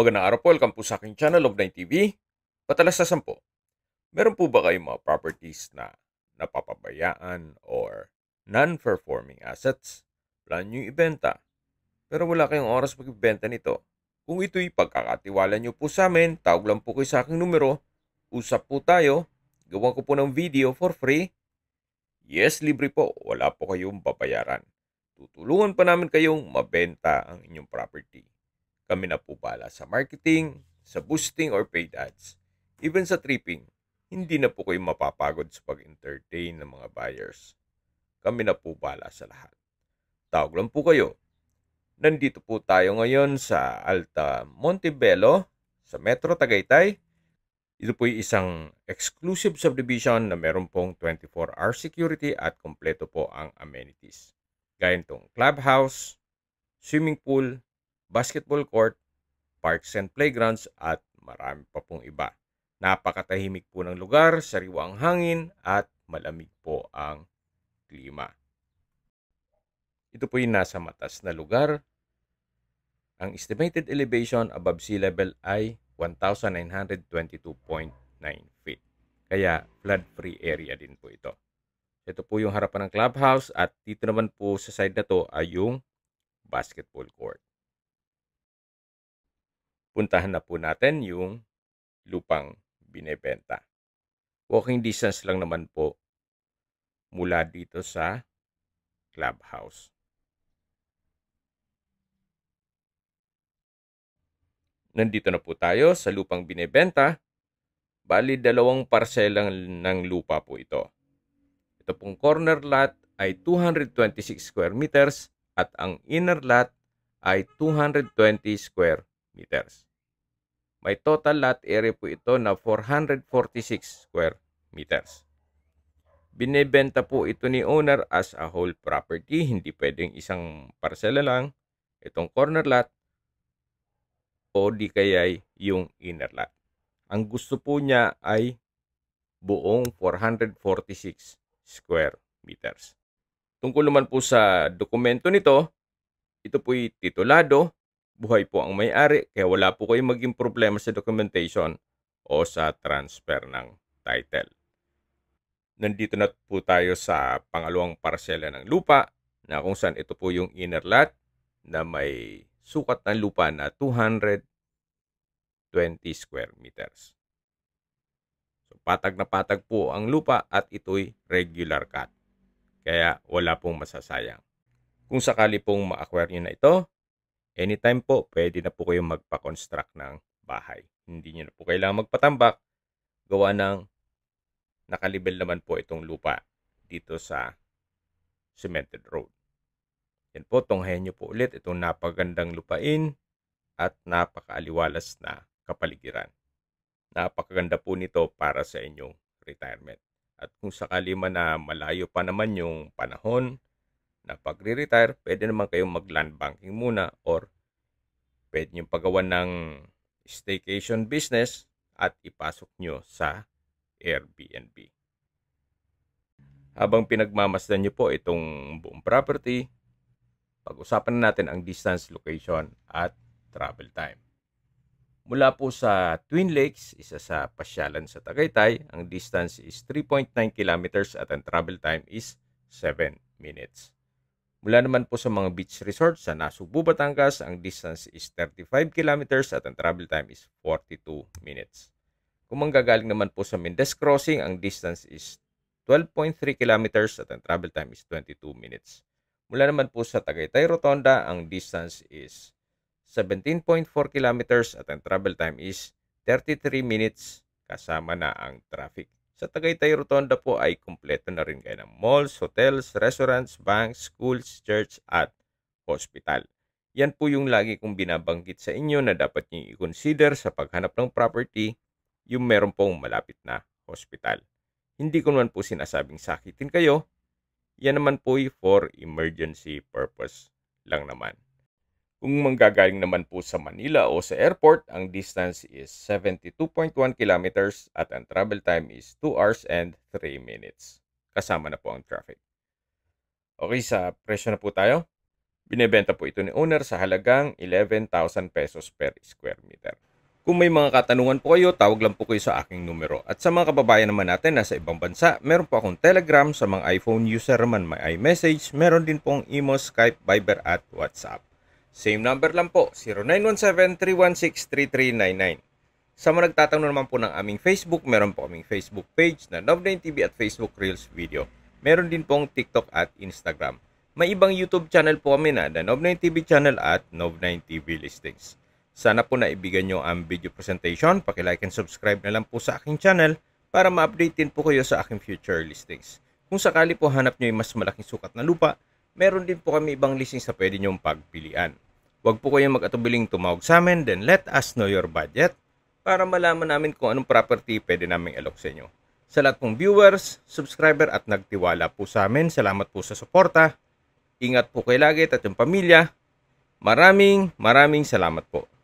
Magandang araw po, welcome po sa aking channel of 9TV. Patalas sa 10. Meron po ba kayong mga properties na napapabayaan or non-performing assets? Plan nyo ibenta. Pero wala kayong oras magbibenta nito. Kung ito'y pagkakatiwala nyo po sa amin, tawag lang po kayo sa aking numero. Usap po tayo. Gawa ko po ng video for free. Yes, libre po. Wala po kayong babayaran. Tutulungan pa namin kayong mabenta ang inyong property. Kami na po pala sa marketing, sa boosting or paid ads, even sa tripping. Hindi na po kayo mapapagod sa pag-entertain ng mga buyers. Kami na po pala sa lahat. Tawag lang po kayo. Nandito po tayo ngayon sa Alta Montebello, sa Metro Tagaytay. Ito po ay isang exclusive subdivision na meron pong 24-hour security at kompleto po ang amenities. Gaya nitong clubhouse, swimming pool, basketball court, parks and playgrounds at marami pa pong iba. Napakatahimik po ng lugar, sariwa ang hangin at malamig po ang klima. Ito po yung nasa matas na lugar. Ang estimated elevation above sea level ay 1,922.9 feet. Kaya flood-free area din po ito. Ito po yung harapan ng clubhouse at dito naman po sa side na to ay yung basketball court puntahan na po natin yung lupang binebenta. Walking distance lang naman po mula dito sa clubhouse. Nandito na po tayo sa lupang binebenta. Bali, dalawang parselang ng lupa po ito. Ito pong corner lot ay 226 square meters at ang inner lot ay 220 square meters. May total lot area po ito na 446 square meters. Binebenta po ito ni owner as a whole property. Hindi pwedeng isang parcela lang, itong corner lot, o di kaya yung inner lot. Ang gusto po niya ay buong 446 square meters. Tungkol naman po sa dokumento nito, ito po'y titulado, buhay po ang may-ari kaya wala po kayong maging problema sa documentation o sa transfer ng title. Nandito na po tayo sa pangalawang parsela ng lupa na kung saan ito po yung inner lot na may sukat ng lupa na 220 square meters. So, patag na patag po ang lupa at ito'y regular cut. Kaya wala pong masasayang. Kung sakali pong ma-acquire nyo na ito, anytime po, pwede na po kayong magpa-construct ng bahay. Hindi nyo na po kailangan magpatambak. Gawa ng nakalibel naman po itong lupa dito sa cemented road. Yan po, tunghayan nyo po ulit itong napagandang lupain at napakaaliwalas na kapaligiran. Napakaganda po nito para sa inyong retirement. At kung sakali man na malayo pa naman yung panahon, na pagre-retire, pwede naman kayong mag-land banking muna or pwede nyo paggawa ng staycation business at ipasok nyo sa Airbnb. Habang pinagmamasdan nyo po itong buong property, pag-usapan na natin ang distance, location at travel time. Mula po sa Twin Lakes, isa sa pasyalan sa Tagaytay, ang distance is 3.9 kilometers at ang travel time is 7 minutes. Mula naman po sa mga beach resort sa Nasugbu, Batangas, ang distance is 35 kilometers at ang travel time is 42 minutes. Kung manggagaling naman po sa Mendez Crossing, ang distance is 12.3 kilometers at ang travel time is 22 minutes. Mula naman po sa Tagaytay Rotonda, ang distance is 17.4 kilometers at ang travel time is 33 minutes kasama na ang traffic. Sa Tagaytay Rotonda po ay kumpleto na rin kayo ng malls, hotels, restaurants, banks, schools, church at hospital. Yan po yung lagi kong binabanggit sa inyo na dapat nyo i-consider sa paghanap ng property yung meron pong malapit na hospital. Hindi ko naman po sinasabing sakitin kayo. Yan naman po for emergency purpose lang naman. Kung manggagaling naman po sa Manila o sa airport, ang distance is 72.1 kilometers at ang travel time is 2 hours and 3 minutes. Kasama na po ang traffic. Okay, sa presyo na po tayo. Binebenta po ito ni owner sa halagang 11,000 pesos per square meter. Kung may mga katanungan po kayo, tawag lang po kayo sa aking numero. At sa mga kababayan naman natin na sa ibang bansa, meron po akong Telegram sa mga iPhone user man may iMessage, meron din pong Imo, Skype, Viber at WhatsApp. Same number lang po, 0917-316-3399. Sa mga nagtatanong naman po ng aming Facebook, meron po aming Facebook page na Love9 TV at Facebook Reels video. Meron din pong TikTok at Instagram. May ibang YouTube channel po kami na The Nob9 TV channel at Nob9 TV listings. Sana po naibigan nyo ang video presentation. Pakilike and subscribe na lang po sa aking channel para ma-update din po kayo sa aking future listings. Kung sakali po hanap nyo yung mas malaking sukat na lupa, meron din po kami ibang listings sa pwede nyong pagpilian. Huwag po kayong mag-atubiling tumawag sa amin, then let us know your budget para malaman namin kung anong property pwede naming alok sa inyo. Sa lahat pong viewers, subscriber at nagtiwala po sa amin, salamat po sa suporta. Ingat po kayo lagi at yung pamilya. Maraming maraming salamat po.